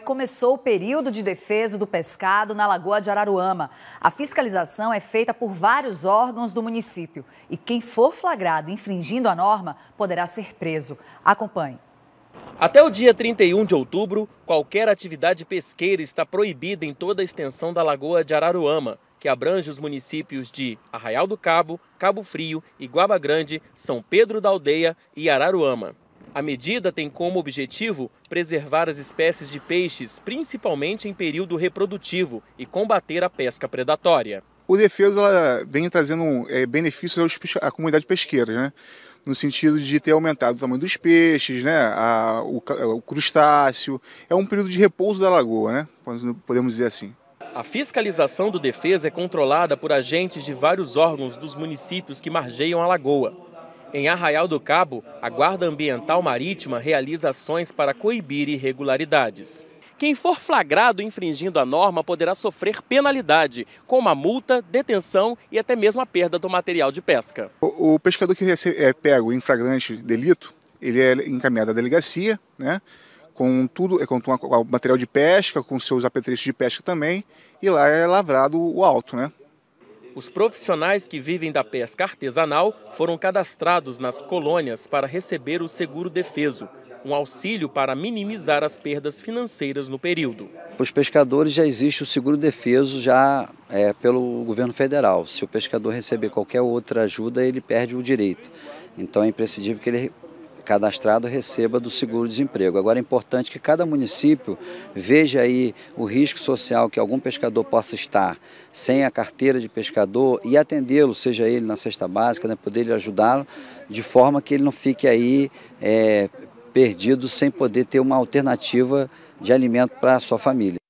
Começou o período de defesa do pescado na Lagoa de Araruama. A fiscalização é feita por vários órgãos do município e quem for flagrado infringindo a norma poderá ser preso. Acompanhe. Até o dia 31 de outubro, qualquer atividade pesqueira está proibida em toda a extensão da Lagoa de Araruama, que abrange os municípios de Arraial do Cabo, Cabo Frio, Iguaba Grande, São Pedro da Aldeia e Araruama. A medida tem como objetivo preservar as espécies de peixes, principalmente em período reprodutivo, e combater a pesca predatória. O defesa vem trazendo é, benefícios à comunidade pesqueira, né? no sentido de ter aumentado o tamanho dos peixes, né? A, o, o, crustáceo. É um período de repouso da lagoa, né? podemos dizer assim. A fiscalização do defesa é controlada por agentes de vários órgãos dos municípios que margeiam a lagoa. Em Arraial do Cabo, a Guarda Ambiental Marítima realiza ações para coibir irregularidades. Quem for flagrado infringindo a norma poderá sofrer penalidade, como a multa, detenção e até mesmo a perda do material de pesca. O, o pescador que recebe, é pego em flagrante delito, ele é encaminhado à delegacia, né? É, com tudo, com o material de pesca, com seus apetrechos de pesca também, e lá é lavrado o auto, né? Os profissionais que vivem da pesca artesanal foram cadastrados nas colônias para receber o seguro defeso, um auxílio para minimizar as perdas financeiras no período. Para os pescadores já existe o seguro defeso já é, pelo governo federal. Se o pescador receber qualquer outra ajuda, ele perde o direito. Então é imprescindível que ele cadastrado receba do seguro-desemprego. Agora é importante que cada município veja aí o risco social que algum pescador possa estar sem a carteira de pescador e atendê-lo, seja ele na cesta básica, né, poder ajudá-lo, de forma que ele não fique aí é, perdido sem poder ter uma alternativa de alimento para a sua família.